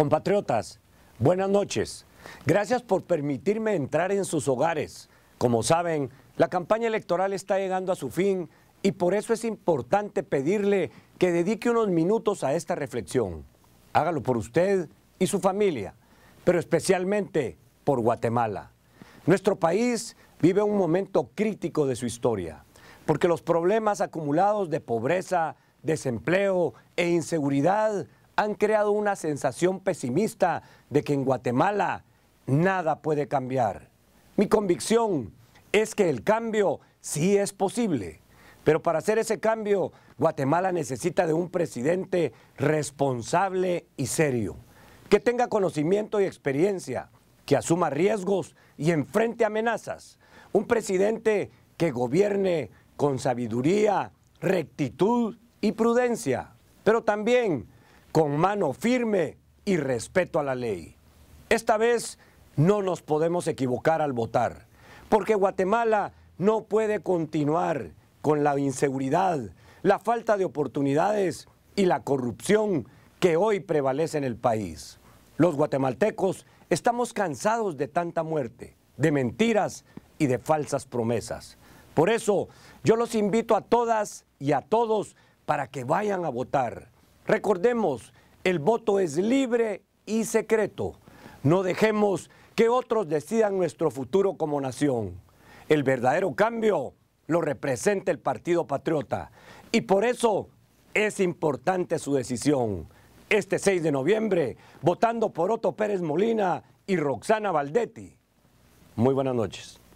Compatriotas, buenas noches. Gracias por permitirme entrar en sus hogares. Como saben, la campaña electoral está llegando a su fin y por eso es importante pedirle que dedique unos minutos a esta reflexión. Hágalo por usted y su familia, pero especialmente por Guatemala. Nuestro país vive un momento crítico de su historia, porque los problemas acumulados de pobreza, desempleo e inseguridad han creado una sensación pesimista de que en Guatemala nada puede cambiar. Mi convicción es que el cambio sí es posible, pero para hacer ese cambio Guatemala necesita de un presidente responsable y serio, que tenga conocimiento y experiencia, que asuma riesgos y enfrente amenazas. Un presidente que gobierne con sabiduría, rectitud y prudencia, pero también con mano firme y respeto a la ley. Esta vez no nos podemos equivocar al votar, porque Guatemala no puede continuar con la inseguridad, la falta de oportunidades y la corrupción que hoy prevalece en el país. Los guatemaltecos estamos cansados de tanta muerte, de mentiras y de falsas promesas. Por eso yo los invito a todas y a todos para que vayan a votar Recordemos, el voto es libre y secreto. No dejemos que otros decidan nuestro futuro como nación. El verdadero cambio lo representa el Partido Patriota y por eso es importante su decisión. Este 6 de noviembre, votando por Otto Pérez Molina y Roxana Valdetti. Muy buenas noches.